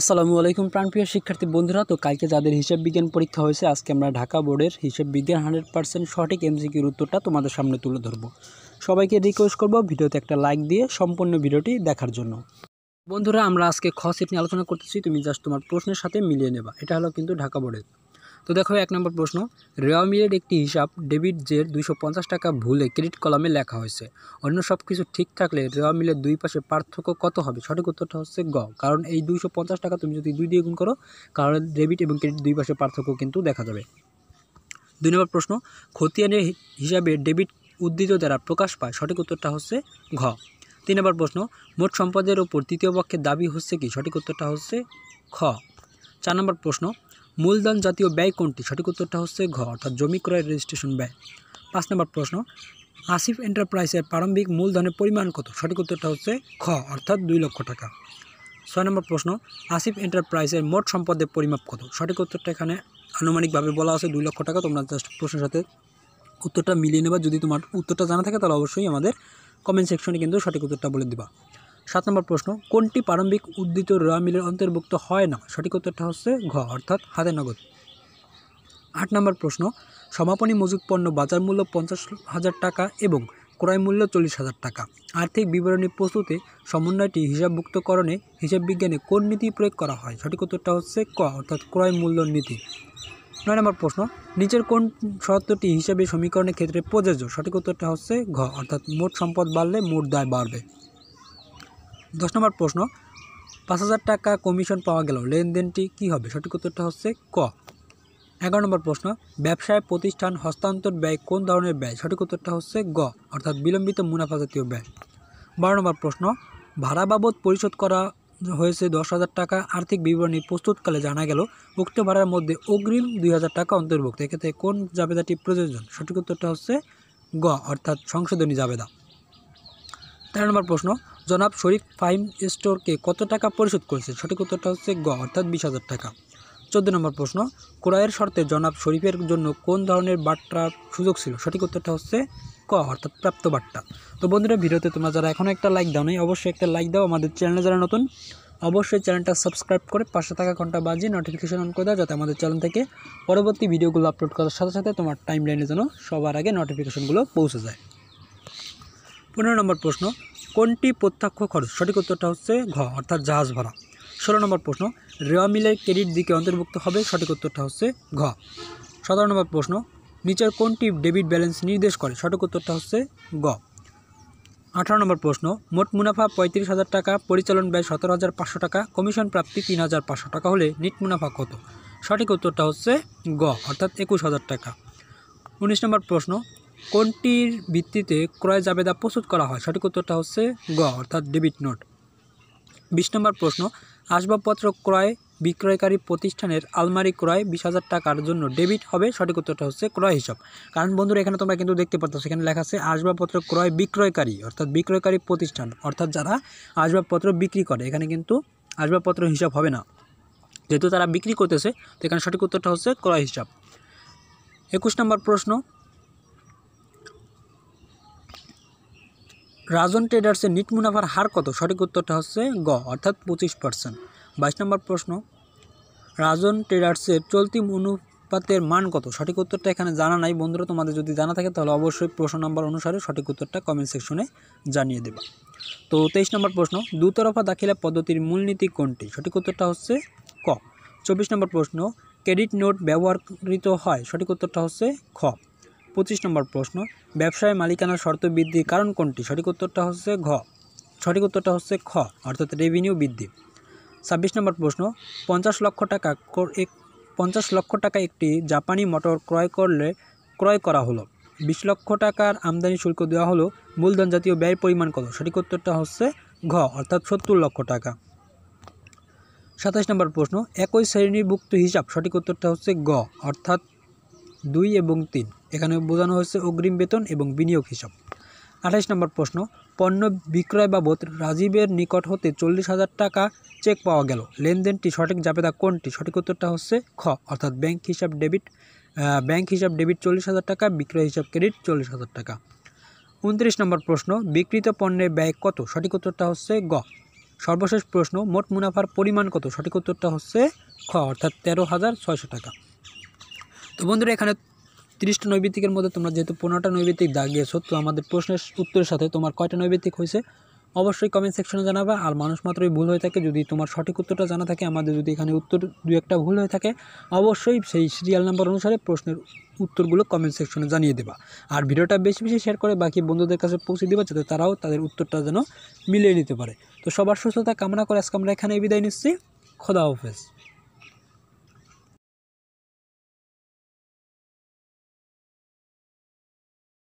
আসসালামু আলাইকুম প্রাণপ্রিয় শিক্ষার্থী বন্ধুরা তো কালকে যাদের হিসাব বিজ্ঞান পরীক্ষা হয়েছে আজকে আমরা ঢাকা বোর্ডের হিসাব বিজ্ঞান হান্ড্রেড পার্সেন্ট সঠিক এমসিকিউর উত্তরটা তোমাদের সামনে তুলে ধরবো সবাইকে রিকোয়েস্ট করবো ভিডিওতে একটা লাইক দিয়ে সম্পূর্ণ ভিডিওটি দেখার জন্য বন্ধুরা আমরা আজকে খ সিট নিয়ে আলোচনা করতেছি তুমি জাস্ট তোমার প্রশ্নের সাথে মিলিয়ে নেবা এটা হলো কিন্তু ঢাকা বোর্ডের তো দেখো এক নম্বর প্রশ্ন রেওয়ামিয়ের একটি হিসাব ডেবিট জের দুইশো টাকা ভুলে ক্রেডিট কলামে লেখা হয়েছে অন্য সব কিছু ঠিক থাকলে রেওয়ামিলের দুই পাশে পার্থক্য কত হবে সঠিক উত্তরটা হচ্ছে গ কারণ এই দুইশো টাকা তুমি যদি দুই দিয়ে গুণ করো কারণ ডেবিট এবং ক্রেডিট দুই পাশে পার্থক্য কিন্তু দেখা যাবে দুই নম্বর প্রশ্ন খতিয়ানের হিসাবে ডেবিট উদ্দিত দ্বারা প্রকাশ পায় সঠিক উত্তরটা হচ্ছে ঘ তিন নম্বর প্রশ্ন মোট সম্পদের ওপর তৃতীয় পক্ষের দাবি হচ্ছে কি সঠিক উত্তরটা হচ্ছে খ চার নম্বর প্রশ্ন মূলধন জাতীয় ব্যয় কোনটি সঠিক উত্তরটা হচ্ছে ঘ অর্থাৎ জমি ক্রয় রেজিস্ট্রেশন ব্যয় পাঁচ নম্বর প্রশ্ন আসিফ এন্টারপ্রাইজের প্রারম্ভিক মূলধনের পরিমাণ কত সঠিক উত্তরটা হচ্ছে খ অর্থাৎ দুই লক্ষ টাকা ছয় নম্বর প্রশ্ন আসিফ এন্টারপ্রাইজের মোট সম্পদের পরিমাপ কত সঠিক উত্তরটা এখানে আনুমানিকভাবে বলা আছে দুই লক্ষ টাকা তোমরা জাস্ট প্রশ্নের সাথে উত্তরটা মিলিয়ে নেবা যদি তোমার উত্তরটা জানা থাকে তাহলে অবশ্যই আমাদের কমেন্ট সেকশনে কিন্তু সঠিক উত্তরটা বলে দেবা সাত নম্বর প্রশ্ন কোনটি প্রারম্ভিক উদ্দিত র অন্তর্ভুক্ত হয় না সঠিক উত্তরটা হচ্ছে ঘ অর্থাৎ হাতে নগদ আট নম্বর প্রশ্ন সমাপনী মজুত পণ্য বাজার মূল্য পঞ্চাশ হাজার টাকা এবং ক্রয় মূল্য চল্লিশ হাজার টাকা আর্থিক বিবরণী প্রস্তুতে সমন্বয়টি হিসাবভুক্তকরণে হিসাব বিজ্ঞানে কোন নীতি প্রয়োগ করা হয় সঠিক উত্তরটা হচ্ছে ক অর্থাৎ ক্রয় মূল্য নীতি নয় নম্বর প্রশ্ন নিচের কোন শর্তটি হিসাবে সমীকরণের ক্ষেত্রে প্রযোজ্য সঠিক উত্তরটা হচ্ছে ঘ অর্থাৎ মোট সম্পদ বাড়লে মোট দায় বাড়বে দশ নম্বর প্রশ্ন পাঁচ হাজার টাকা কমিশন পাওয়া গেল লেনদেনটি কি হবে সঠিক উত্তরটা হচ্ছে ক এগারো নম্বর প্রশ্ন ব্যবসায় প্রতিষ্ঠান হস্তান্তর ব্যয় কোন ধরনের ব্যয় সঠিক উত্তরটা হচ্ছে গ অর্থাৎ বিলম্বিত মুনাফা জাতীয় ব্যয় বারো নম্বর প্রশ্ন ভাড়া বাবদ পরিশোধ করা হয়েছে দশ হাজার টাকা আর্থিক বিবরণী প্রস্তুতকালে জানা গেল উক্ত ভাড়ার মধ্যে অগ্রিম দুই হাজার টাকা অন্তর্ভুক্ত এক্ষেত্রে কোন জাবেদাটি প্রযোজন সঠিক উত্তরটা হচ্ছে গ অর্থাৎ সংশোধনী জাবেদা তেরো নম্বর প্রশ্ন জনাব শরীফ ফাইম স্টোরকে কত টাকা পরিশোধ করেছে সঠিক উত্তরটা হচ্ছে গ অর্থাৎ বিশ হাজার টাকা চোদ্দ নম্বর প্রশ্ন ক্রয়ের শর্তে জনাব শরীফের জন্য কোন ধরনের বার্তা সুযোগ ছিল সঠিক উত্তরটা হচ্ছে ক অর্থাৎ প্রাপ্ত বার্তা তো বন্ধুরা ভিডিওতে তোমরা যারা এখনও একটা লাইক দাও নেই অবশ্যই একটা লাইক দাও আমাদের চ্যানেলে যারা নতুন অবশ্যই চ্যানেলটা সাবস্ক্রাইব করে পাশে থাকা ঘন্টা বাজিয়ে নোটিফিকেশন অন করে দাও যাতে আমাদের চ্যানেল থেকে পরবর্তী ভিডিওগুলো আপলোড করার সাথে সাথে তোমার টাইম লাইনে যেন সবার আগে নোটিফিকেশনগুলো পৌঁছে যায় পনেরো নম্বর প্রশ্ন কোনটি প্রত্যক্ষ খরচ সঠিক উত্তরটা হচ্ছে ঘ অর্থাৎ জাহাজ ভাড়া ষোলো নম্বর প্রশ্ন রেওয়া মিলের ক্রেডিট দিকে অন্তর্ভুক্ত হবে সঠিক উত্তরটা হচ্ছে ঘ সতেরো নম্বর প্রশ্ন নিচের কোনটি ডেবিট ব্যালেন্স নির্দেশ করে সঠিক উত্তরটা হচ্ছে গ আঠারো নম্বর প্রশ্ন মোট মুনাফা পঁয়ত্রিশ হাজার টাকা পরিচালন ব্যয় সতেরো হাজার পাঁচশো টাকা কমিশন প্রাপ্তি তিন হাজার পাঁচশো টাকা হলে নিট মুনাফা কত সঠিক উত্তরটা হচ্ছে গ অর্থাৎ একুশ হাজার টাকা উনিশ নম্বর প্রশ্ন কোনটির ভিত্তিতে ক্রয় জাবেদা প্রস্তুত করা হয় সঠিক উত্তরটা হচ্ছে গ অর্থাৎ ডেবিট নোট বিশ নম্বর প্রশ্ন আসবাবপত্র ক্রয় বিক্রয়কারী প্রতিষ্ঠানের আলমারি ক্রয় বিশ হাজার টাকার জন্য ডেবিট হবে সঠিক উত্তরটা হচ্ছে ক্রয় হিসাব কারণ বন্ধুরা এখানে তোমরা কিন্তু দেখতে পাচ্ছ সেখানে লেখা আছে আসবাবপত্র ক্রয় বিক্রয়কারী অর্থাৎ বিক্রয়কারী প্রতিষ্ঠান অর্থাৎ যারা আসবাবপত্র বিক্রি করে এখানে কিন্তু আসবাবপত্র হিসাব হবে না যেহেতু তারা বিক্রি করতেছে তো এখানে সঠিক উত্তরটা হচ্ছে ক্রয় হিসাব একুশ নম্বর প্রশ্ন রাজন ট্রেডার্সের নিট মুনাফার হার কত সঠিক উত্তরটা হচ্ছে গ অর্থাৎ পঁচিশ পার্সেন্ট বাইশ নম্বর প্রশ্ন রাজন ট্রেডার্সের চলতি অনুপাতের মান কত সঠিক উত্তরটা এখানে জানা নাই বন্ধুরা তোমাদের যদি জানা থাকে তাহলে অবশ্যই প্রশ্ন নম্বর অনুসারে সঠিক উত্তরটা কমেন্ট সেকশনে জানিয়ে দেবে তো তেইশ নম্বর প্রশ্ন দুতরফা দাখিলা পদ্ধতির মূলনীতি কোনটি সঠিক উত্তরটা হচ্ছে ক চব্বিশ নম্বর প্রশ্ন ক্রেডিট নোট ব্যবহৃত হয় সঠিক উত্তরটা হচ্ছে খ পঁচিশ নম্বর প্রশ্ন ব্যবসায় মালিকানা শর্ত বৃদ্ধির কারণ কোনটি সঠিক উত্তরটা হচ্ছে ঘ সঠিক উত্তরটা হচ্ছে খ অর্থাৎ রেভিনিউ বৃদ্ধি ছাব্বিশ নম্বর প্রশ্ন পঞ্চাশ লক্ষ টাকা এক পঞ্চাশ লক্ষ টাকা একটি জাপানি মোটর ক্রয় করলে ক্রয় করা হলো বিশ লক্ষ টাকার আমদানি শুল্ক দেওয়া হলো মূলধন জাতীয় ব্যয়ের পরিমাণ কত সঠিক উত্তরটা হচ্ছে ঘ অর্থাৎ সত্তর লক্ষ টাকা সাতাশ নম্বর প্রশ্ন একই শ্রেণীভুক্ত হিসাব সঠিক উত্তরটা হচ্ছে গ অর্থাৎ দুই এবং তিন এখানে বোঝানো হচ্ছে অগ্রিম বেতন এবং বিনিয়োগ হিসাব আঠাশ নম্বর প্রশ্ন পণ্য বিক্রয় বাবদ রাজীবের নিকট হতে চল্লিশ হাজার টাকা চেক পাওয়া গেল লেনদেনটি সঠিক জাবেদা কোনটি সঠিক উত্তরটা হচ্ছে খ অর্থাৎ ব্যাংক হিসাব ডেবিট ব্যাংক হিসাব ডেবিট চল্লিশ হাজার টাকা বিক্রয় হিসাব ক্রেডিট চল্লিশ হাজার টাকা উনত্রিশ নম্বর প্রশ্ন বিক্রিত পণ্যের ব্যয় কত সঠিক উত্তরটা হচ্ছে গ সর্বশেষ প্রশ্ন মোট মুনাফার পরিমাণ কত সঠিক উত্তরটা হচ্ছে খ অর্থাৎ তেরো হাজার ছয়শো টাকা তো বন্ধুরা এখানে তিরিশটা নৈবেদিকের মধ্যে তোমরা যেহেতু পনেরোটা নৈবেদিক দাগিয়েছো তো আমাদের প্রশ্নের উত্তরের সাথে তোমার কয়টা নৈবেদিক হয়েছে অবশ্যই কমেন্ট সেকশনে জানাবা আর মানুষ মাত্রই ভুল হয়ে থাকে যদি তোমার সঠিক উত্তরটা জানা থাকে আমাদের যদি এখানে উত্তর দু একটা ভুল হয়ে থাকে অবশ্যই সেই সিরিয়াল নাম্বার অনুসারে প্রশ্নের উত্তরগুলো কমেন্ট সেকশনে জানিয়ে দেবা আর ভিডিওটা বেশি বেশি শেয়ার করে বাকি বন্ধুদের কাছে পৌঁছে দেবা যাতে তারাও তাদের উত্তরটা যেন মিলিয়ে নিতে পারে তো সবার সুস্থতা কামনা করে আজকে আমরা এখানে বিদায় নিচ্ছি খোদা হাফেজ